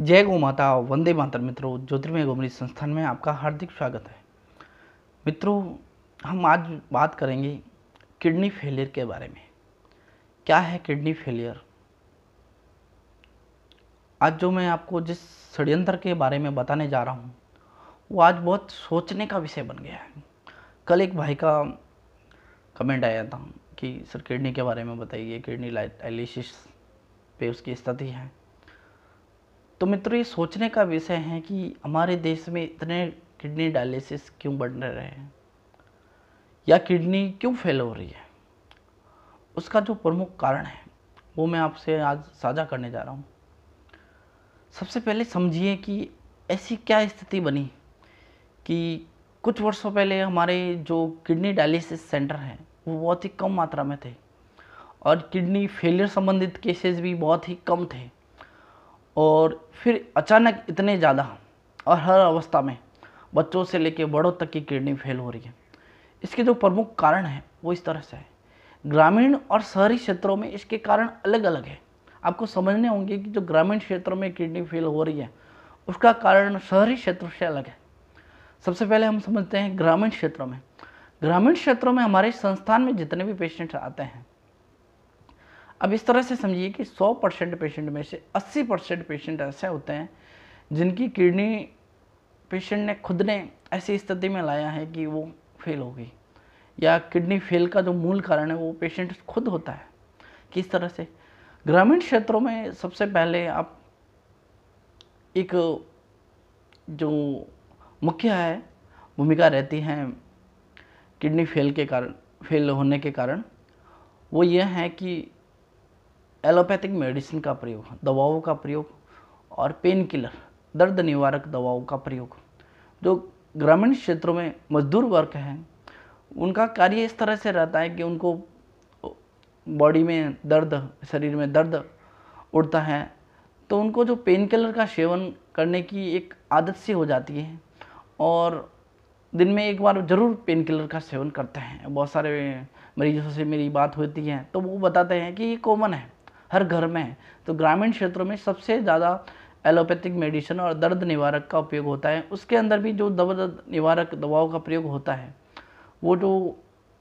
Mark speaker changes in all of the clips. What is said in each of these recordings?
Speaker 1: जय गो माता वंदे मातर मित्रों ज्योतिर्मय गोमरी संस्थान में आपका हार्दिक स्वागत है मित्रों हम आज बात करेंगे किडनी फेलियर के बारे में क्या है किडनी फेलियर आज जो मैं आपको जिस षड्यंत्र के बारे में बताने जा रहा हूँ वो आज बहुत सोचने का विषय बन गया है कल एक भाई का कमेंट आया था कि सर किडनी के बारे में बताइए किडनी डायलिसिस पे उसकी स्थिति है तो मित्रों ये सोचने का विषय है कि हमारे देश में इतने किडनी डायलिसिस क्यों बढ़ रहे हैं या किडनी क्यों फेल हो रही है उसका जो प्रमुख कारण है वो मैं आपसे आज साझा करने जा रहा हूँ सबसे पहले समझिए कि ऐसी क्या स्थिति बनी कि कुछ वर्षों पहले हमारे जो किडनी डायलिसिस सेंटर हैं वो बहुत ही कम मात्रा में थे और किडनी फेलियर संबंधित केसेस भी बहुत ही कम थे और फिर अचानक इतने ज़्यादा और हर अवस्था में बच्चों से लेकर बड़ों तक की किडनी फेल हो रही है इसके जो प्रमुख कारण हैं वो इस तरह से है ग्रामीण और शहरी क्षेत्रों में इसके कारण अलग अलग है आपको समझने होंगे कि जो ग्रामीण क्षेत्रों में किडनी फेल हो रही है उसका कारण शहरी क्षेत्र से अलग है सबसे पहले हम समझते हैं ग्रामीण क्षेत्रों में ग्रामीण क्षेत्रों में हमारे संस्थान में जितने भी पेशेंट्स आते हैं अब इस तरह से समझिए कि 100 परसेंट पेशेंट में से 80 परसेंट पेशेंट ऐसे होते हैं जिनकी किडनी पेशेंट ने खुद ने ऐसी स्थिति में लाया है कि वो फेल होगी या किडनी फेल का जो मूल कारण है वो पेशेंट खुद होता है किस तरह से ग्रामीण क्षेत्रों में सबसे पहले आप एक जो मुख्य है भूमिका रहती है किडनी फेल के कारण फेल होने के कारण वो ये है कि एलोपैथिक मेडिसिन का प्रयोग दवाओं का प्रयोग और पेन किलर दर्द निवारक दवाओं का प्रयोग जो ग्रामीण क्षेत्रों में मजदूर वर्ग हैं उनका कार्य इस तरह से रहता है कि उनको बॉडी में दर्द शरीर में दर्द उड़ता है तो उनको जो पेन किलर का सेवन करने की एक आदत सी हो जाती है और दिन में एक बार ज़रूर पेन किलर का सेवन करते हैं बहुत सारे मरीजों से मेरी बात होती है तो वो बताते हैं कि ये कॉमन है हर घर में है तो ग्रामीण क्षेत्रों में सबसे ज़्यादा एलोपैथिक मेडिसिन और दर्द निवारक का उपयोग होता है उसके अंदर भी जो दर्द निवारक दवाओं का प्रयोग होता है वो जो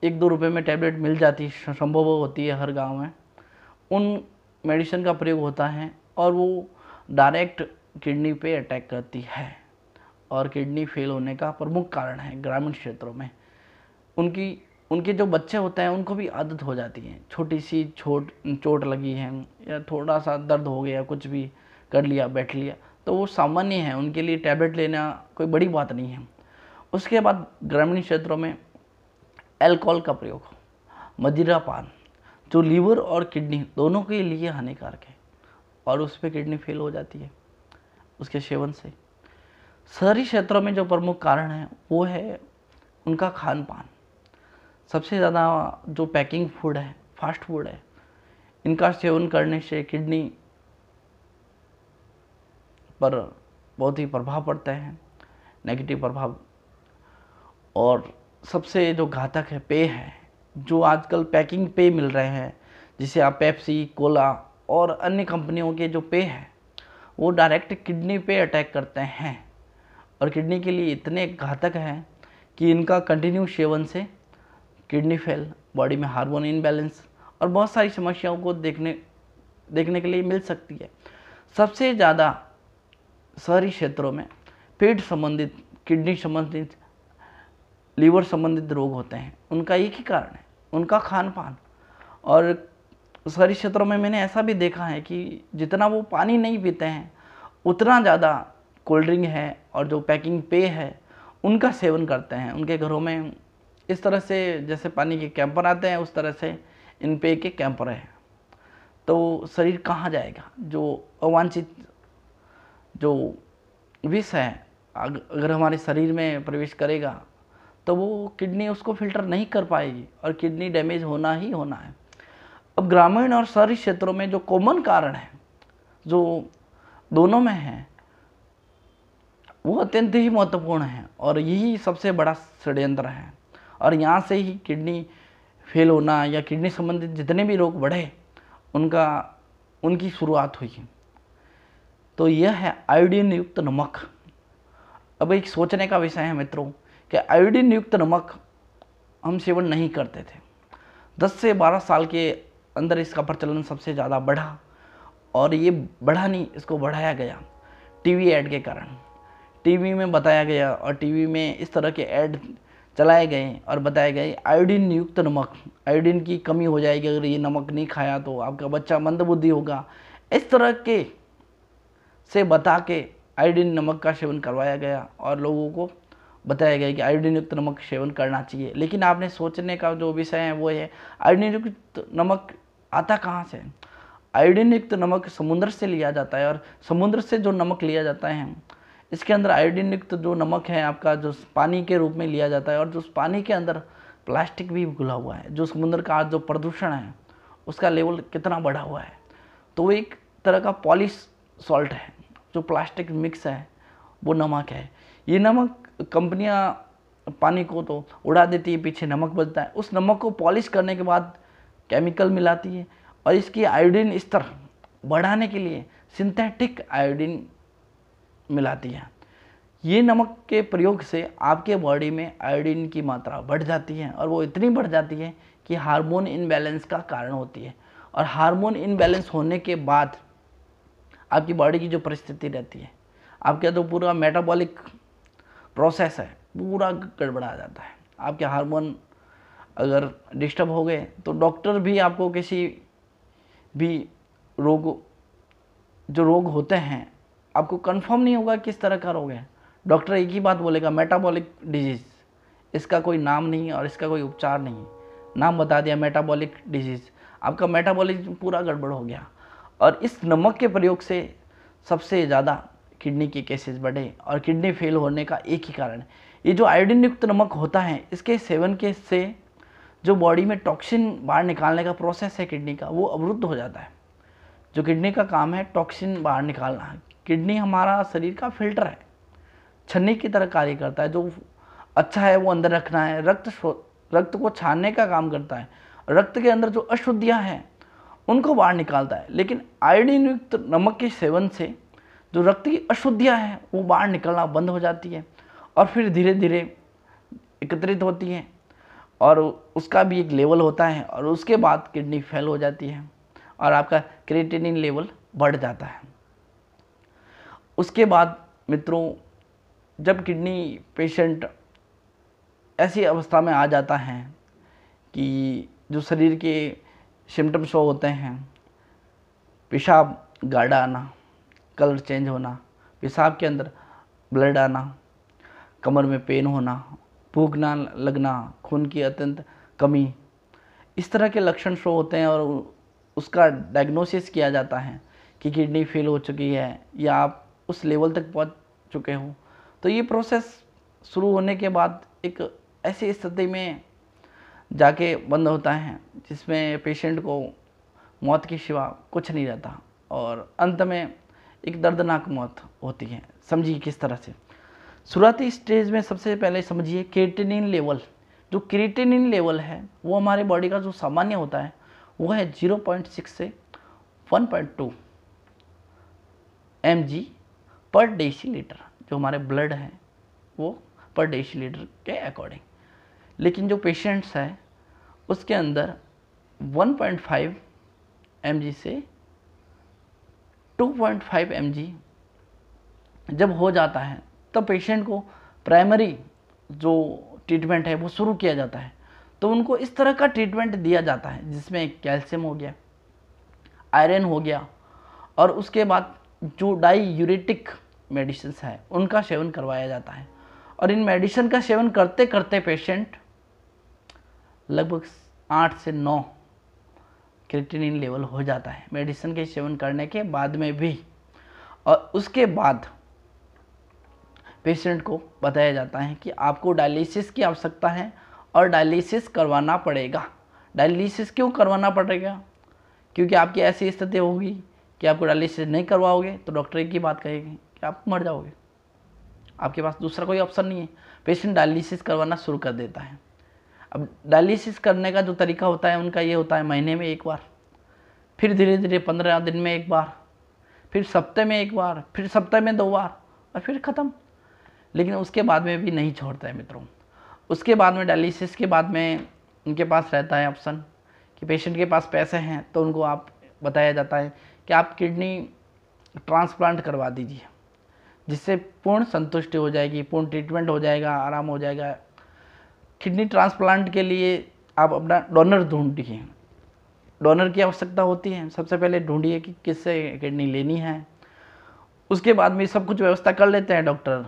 Speaker 1: एक दो रुपये में टैबलेट मिल जाती है संभव होती है हर गांव में उन मेडिसिन का प्रयोग होता है और वो डायरेक्ट किडनी पे अटैक करती है और किडनी फेल होने का प्रमुख कारण है ग्रामीण क्षेत्रों में उनकी उनके जो बच्चे होते हैं उनको भी आदत हो जाती है छोटी सी छोट चोट लगी है या थोड़ा सा दर्द हो गया कुछ भी कर लिया बैठ लिया तो वो सामान्य है उनके लिए टैबलेट लेना कोई बड़ी बात नहीं है उसके बाद ग्रामीण क्षेत्रों में एल्कोहल का प्रयोग मदिरा पान जो लीवर और किडनी दोनों के लिए हानिकारक है और उस पर किडनी फेल हो जाती है उसके सेवन से शहरी क्षेत्रों में जो प्रमुख कारण है वो है उनका खान पान सबसे ज़्यादा जो पैकिंग फूड है फास्ट फूड है इनका सेवन करने से किडनी पर बहुत ही प्रभाव पड़ते हैं नेगेटिव प्रभाव और सबसे जो घातक है पेय है जो आजकल पैकिंग पेय मिल रहे हैं जिसे आप पेप्सी कोला और अन्य कंपनियों के जो पेय हैं वो डायरेक्ट किडनी पे अटैक करते हैं और किडनी के लिए इतने घातक हैं कि इनका कंटिन्यू सेवन से किडनी फेल बॉडी में हार्मोन इनबैलेंस और बहुत सारी समस्याओं को देखने देखने के लिए मिल सकती है सबसे ज़्यादा शहरी क्षेत्रों में पेट संबंधित किडनी संबंधित लीवर संबंधित रोग होते हैं उनका एक ही कारण है उनका खान पान और शहरी क्षेत्रों में मैंने ऐसा भी देखा है कि जितना वो पानी नहीं पीते हैं उतना ज़्यादा कोल्ड ड्रिंक है और जो पैकिंग पेय है उनका सेवन करते हैं उनके घरों में इस तरह से जैसे पानी के कैंपर आते हैं उस तरह से इन पे के कैंपर हैं तो शरीर कहाँ जाएगा जो अवांछित जो विष है अगर हमारे शरीर में प्रवेश करेगा तो वो किडनी उसको फिल्टर नहीं कर पाएगी और किडनी डैमेज होना ही होना है अब ग्रामीण और शहरी क्षेत्रों में जो कॉमन कारण है जो दोनों में है वो अत्यंत ही महत्वपूर्ण है और यही सबसे बड़ा षड्यंत्र है और यहाँ से ही किडनी फेल होना या किडनी संबंधित जितने भी रोग बढ़े उनका उनकी शुरुआत हुई तो यह है आयोडीन युक्त नमक अब एक सोचने का विषय है मित्रों कि आयोडीन युक्त नमक हम सेवन नहीं करते थे 10 से 12 साल के अंदर इसका प्रचलन सबसे ज़्यादा बढ़ा और ये बढ़ा नहीं इसको बढ़ाया गया टीवी ऐड के कारण टीवी में बताया गया और टीवी में इस तरह के ऐड चलाए गए और बताए गए आयोडीन युक्त नमक आयोडीन की कमी हो जाएगी अगर ये नमक नहीं खाया तो आपका बच्चा मंदबुद्धि होगा इस तरह के से बता के आयोडीन नमक का सेवन करवाया गया और लोगों को बताया गया कि आयोडीन युक्त नमक सेवन करना चाहिए लेकिन आपने सोचने का जो विषय है वो है आयोडीन युक्त नमक आता कहाँ से आयोडीन युक्त नमक समुद्र से लिया जाता है और समुद्र से जो नमक लिया जाता है इसके अंदर आयोडीन युक्त तो जो नमक है आपका जो पानी के रूप में लिया जाता है और जो पानी के अंदर प्लास्टिक भी घुला हुआ है जो समुद्र का जो प्रदूषण है उसका लेवल कितना बढ़ा हुआ है तो वो एक तरह का पॉलिश सॉल्ट है जो प्लास्टिक मिक्स है वो नमक है ये नमक कंपनियाँ पानी को तो उड़ा देती है पीछे नमक बचता है उस नमक को पॉलिश करने के बाद केमिकल मिलाती है और इसकी आयोडीन स्तर बढ़ाने के लिए सिंथेटिक आयोडीन मिलाती हैं ये नमक के प्रयोग से आपके बॉडी में आयोडीन की मात्रा बढ़ जाती है और वो इतनी बढ़ जाती है कि हार्मोन इनबैलेंस का कारण होती है और हार्मोन इनबैलेंस होने के बाद आपकी बॉडी की जो परिस्थिति रहती है आपका जो तो पूरा मेटाबॉलिक प्रोसेस है पूरा गड़बड़ा जाता है आपके हार्मोन अगर डिस्टर्ब हो गए तो डॉक्टर भी आपको किसी भी रोग जो रोग होते हैं आपको कंफर्म नहीं होगा किस तरह का रोग है डॉक्टर एक ही बात बोलेगा मेटाबॉलिक डिजीज़ इसका कोई नाम नहीं और इसका कोई उपचार नहीं नाम बता दिया मेटाबॉलिक डिजीज़ आपका मेटाबॉलिज्म पूरा गड़बड़ हो गया और इस नमक के प्रयोग से सबसे ज़्यादा किडनी के केसेस बढ़े और किडनी फेल होने का एक ही कारण ये जो आयोडीन युक्त नमक होता है इसके सेवन के से जो बॉडी में टॉक्सिन बाहर निकालने का प्रोसेस है किडनी का वो अवरुद्ध हो जाता है जो किडनी का काम है टॉक्सिन बाहर निकालना किडनी हमारा शरीर का फिल्टर है छन्नी की तरह कार्य करता है जो अच्छा है वो अंदर रखना है रक्त रक्त को छानने का काम करता है रक्त के अंदर जो अशुद्धियाँ हैं उनको बाहर निकालता है लेकिन आयोडीन युक्त नमक के सेवन से जो रक्त की अशुद्धियाँ हैं वो बाहर निकलना बंद हो जाती है और फिर धीरे धीरे एकत्रित होती हैं और उसका भी एक लेवल होता है और उसके बाद किडनी फेल हो जाती है और आपका क्रिएटिनिन लेवल बढ़ जाता है उसके बाद मित्रों जब किडनी पेशेंट ऐसी अवस्था में आ जाता है कि जो शरीर के सिम्टम्स शो होते हैं पेशाब गाढ़ा आना कलर चेंज होना पेशाब के अंदर ब्लड आना कमर में पेन होना भूख ना लगना खून की अत्यंत कमी इस तरह के लक्षण शो होते हैं और उसका डायग्नोसिस किया जाता है कि किडनी फेल हो चुकी है या आप उस लेवल तक पहुंच चुके हों तो ये प्रोसेस शुरू होने के बाद एक ऐसी स्थिति में जाके बंद होता है जिसमें पेशेंट को मौत के सिवा कुछ नहीं रहता और अंत में एक दर्दनाक मौत होती है समझिए किस तरह से शुरुआती स्टेज में सबसे पहले समझिए क्रिटिनिन लेवल जो क्रिटिनिन लेवल है वो हमारे बॉडी का जो सामान्य होता है वो है 0.6 से 1.2 एम जी पर डेसी लीटर जो हमारे ब्लड है वो पर डेसी लीटर के अकॉर्डिंग लेकिन जो पेशेंट्स हैं उसके अंदर 1.5 पॉइंट से 2.5 पॉइंट जब हो जाता है तब तो पेशेंट को प्राइमरी जो ट्रीटमेंट है वो शुरू किया जाता है तो उनको इस तरह का ट्रीटमेंट दिया जाता है जिसमें कैल्शियम हो गया आयरन हो गया और उसके बाद जो डाई यूरेटिक मेडिसिन हैं उनका सेवन करवाया जाता है और इन मेडिसिन का सेवन करते करते पेशेंट लगभग आठ से नौ क्रिटिनिन लेवल हो जाता है मेडिसिन के सेवन करने के बाद में भी और उसके बाद पेशेंट को बताया जाता है कि आपको डायलिसिस की आवश्यकता है और डायलिसिस करवाना पड़ेगा डायलिसिस क्यों करवाना पड़ेगा क्योंकि आपकी ऐसी स्थिति होगी कि आपको डायलिसिस नहीं करवाओगे तो डॉक्टर की बात कहेगी आप मर जाओगे आपके पास दूसरा कोई ऑप्शन नहीं है पेशेंट डायलिसिस करवाना शुरू कर देता है अब डायलिसिस करने का जो तरीका होता है उनका ये होता है महीने में एक बार फिर धीरे धीरे पंद्रह दिन में एक बार फिर सप्ताह में एक बार फिर सप्ताह में दो बार और फिर ख़त्म लेकिन उसके बाद में भी नहीं छोड़ता है मित्रों उसके बाद में डायलिसिस के बाद में उनके पास रहता है ऑप्शन कि पेशेंट के पास पैसे हैं तो उनको आप बताया जाता है कि आप किडनी ट्रांसप्लांट करवा दीजिए जिससे पूर्ण संतुष्टि हो जाएगी पूर्ण ट्रीटमेंट हो जाएगा आराम हो जाएगा किडनी ट्रांसप्लांट के लिए आप अपना डोनर ढूंढिए डोनर की आवश्यकता होती है सबसे पहले ढूंढिए कि किससे किडनी लेनी है उसके बाद में सब कुछ व्यवस्था कर लेते हैं डॉक्टर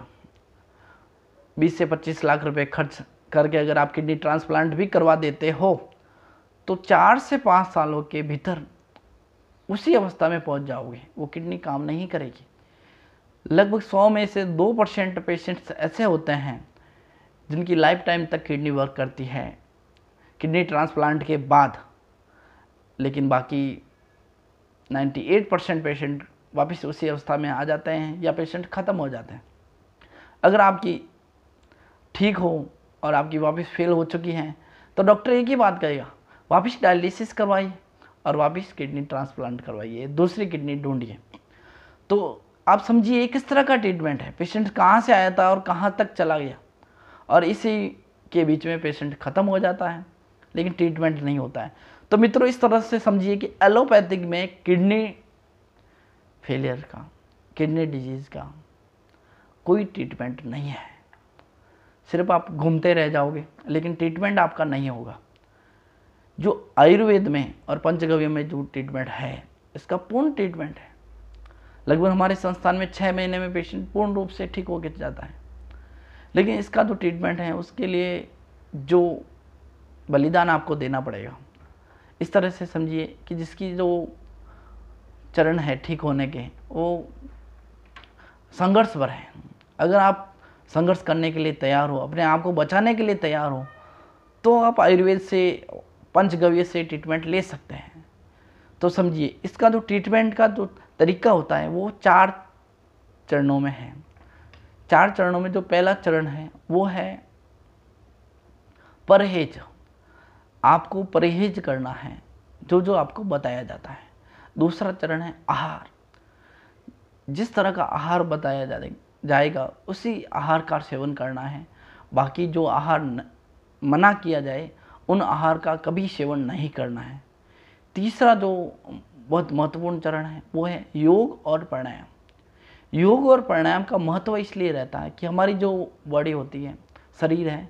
Speaker 1: 20 से 25 लाख रुपए खर्च करके अगर आप किडनी ट्रांसप्लांट भी करवा देते हो तो चार से पाँच सालों के भीतर उसी अवस्था में पहुंच जाओगे वो किडनी काम नहीं करेगी लगभग 100 में से 2 परसेंट पेशेंट्स ऐसे होते हैं जिनकी लाइफ टाइम तक किडनी वर्क करती है किडनी ट्रांसप्लांट के बाद लेकिन बाकी 98 परसेंट पेशेंट वापस उसी अवस्था में आ जाते हैं या पेशेंट ख़त्म हो जाते हैं अगर आपकी ठीक हो और आपकी वापस फेल हो चुकी हैं तो डॉक्टर एक ही बात कहेगा वापस डायलिसिस करवाइए और वापस किडनी ट्रांसप्लांट करवाइए दूसरी किडनी ढूंढिए तो आप समझिए किस तरह का ट्रीटमेंट है पेशेंट कहाँ से आया था और कहाँ तक चला गया और इसी के बीच में पेशेंट ख़त्म हो जाता है लेकिन ट्रीटमेंट नहीं होता है तो मित्रों इस तरह से समझिए कि एलोपैथिक में किडनी फेलियर का किडनी डिजीज़ का कोई ट्रीटमेंट नहीं है सिर्फ आप घूमते रह जाओगे लेकिन ट्रीटमेंट आपका नहीं होगा जो आयुर्वेद में और पंचगव्य में जो ट्रीटमेंट है इसका पूर्ण ट्रीटमेंट है लगभग हमारे संस्थान में छः महीने में पेशेंट पूर्ण रूप से ठीक होकर जाता है लेकिन इसका जो ट्रीटमेंट है उसके लिए जो बलिदान आपको देना पड़ेगा इस तरह से समझिए कि जिसकी जो चरण है ठीक होने के वो संघर्ष पर है अगर आप संघर्ष करने के लिए तैयार हो अपने आप को बचाने के लिए तैयार हो तो आप आयुर्वेद से पंचगव्य से ट्रीटमेंट ले सकते हैं तो समझिए इसका जो ट्रीटमेंट का जो तरीका होता है वो चार चरणों में है चार चरणों में जो पहला चरण है वो है परहेज आपको परहेज करना है जो जो आपको बताया जाता है दूसरा चरण है आहार जिस तरह का आहार बताया जाए जाएगा उसी आहार का सेवन करना है बाकी जो आहार न, मना किया जाए उन आहार का कभी सेवन नहीं करना है तीसरा जो बहुत महत्वपूर्ण चरण है वो है योग और प्राणायाम योग और प्राणायाम का महत्व इसलिए रहता है कि हमारी जो बॉडी होती है शरीर है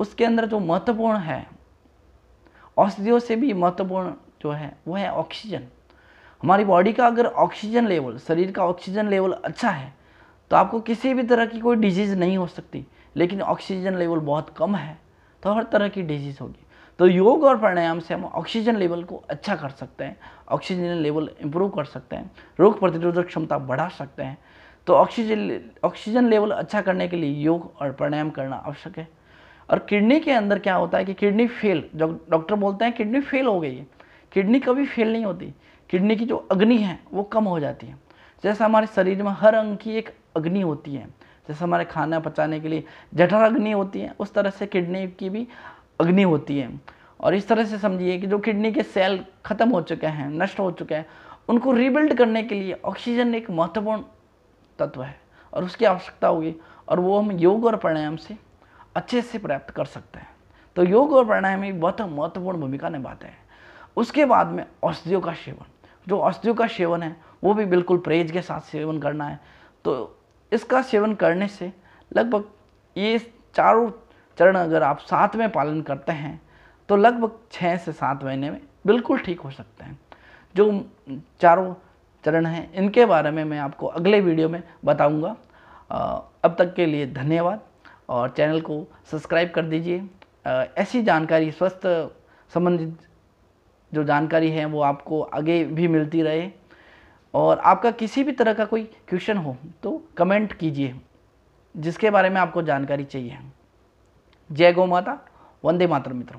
Speaker 1: उसके अंदर जो महत्वपूर्ण है औषधियों से भी महत्वपूर्ण जो है वो है ऑक्सीजन हमारी बॉडी का अगर ऑक्सीजन लेवल शरीर का ऑक्सीजन लेवल अच्छा है तो आपको किसी भी तरह की कोई डिजीज़ नहीं हो सकती लेकिन ऑक्सीजन लेवल बहुत कम है तो हर तरह की डिजीज़ होगी तो योग और प्राणायाम से हम ऑक्सीजन लेवल को अच्छा कर सकते हैं ऑक्सीजन लेवल इम्प्रूव कर सकते हैं रोग प्रतिरोधक क्षमता बढ़ा सकते हैं तो ऑक्सीजन ऑक्सीजन लेवल अच्छा करने के लिए योग और प्राणायाम करना आवश्यक है और किडनी के अंदर क्या होता है कि किडनी फेल जो डॉक्टर बोलते हैं किडनी फेल हो गई है किडनी कभी फेल नहीं होती किडनी की जो अग्नि है वो कम हो जाती है जैसे हमारे शरीर में हर अंग की एक अग्नि होती है जैसे हमारे खाना पचाने के लिए जठर अग्नि होती है उस तरह से किडनी की भी अग्नि होती है और इस तरह से समझिए कि जो किडनी के सेल ख़त्म हो चुके हैं नष्ट हो चुके हैं उनको रिबिल्ड करने के लिए ऑक्सीजन एक महत्वपूर्ण तत्व है और उसकी आवश्यकता होगी और वो हम योग और प्राणायाम से अच्छे से प्राप्त कर सकते हैं तो योग और प्राणायाम एक बहुत महत्वपूर्ण भूमिका निभाते हैं उसके बाद में औषधियों का सेवन जो औषधियों का सेवन है वो भी बिल्कुल परहेज के साथ सेवन करना है तो इसका सेवन करने से लगभग ये चारों चरण अगर आप साथ में पालन करते हैं तो लगभग छः से सात महीने में बिल्कुल ठीक हो सकते हैं जो चारों चरण हैं इनके बारे में मैं आपको अगले वीडियो में बताऊंगा अब तक के लिए धन्यवाद और चैनल को सब्सक्राइब कर दीजिए ऐसी जानकारी स्वस्थ संबंधित जो जानकारी है वो आपको आगे भी मिलती रहे और आपका किसी भी तरह का कोई क्वेश्चन हो तो कमेंट कीजिए जिसके बारे में आपको जानकारी चाहिए જય ગૌ માતા વંદે માત્ર મિત્રો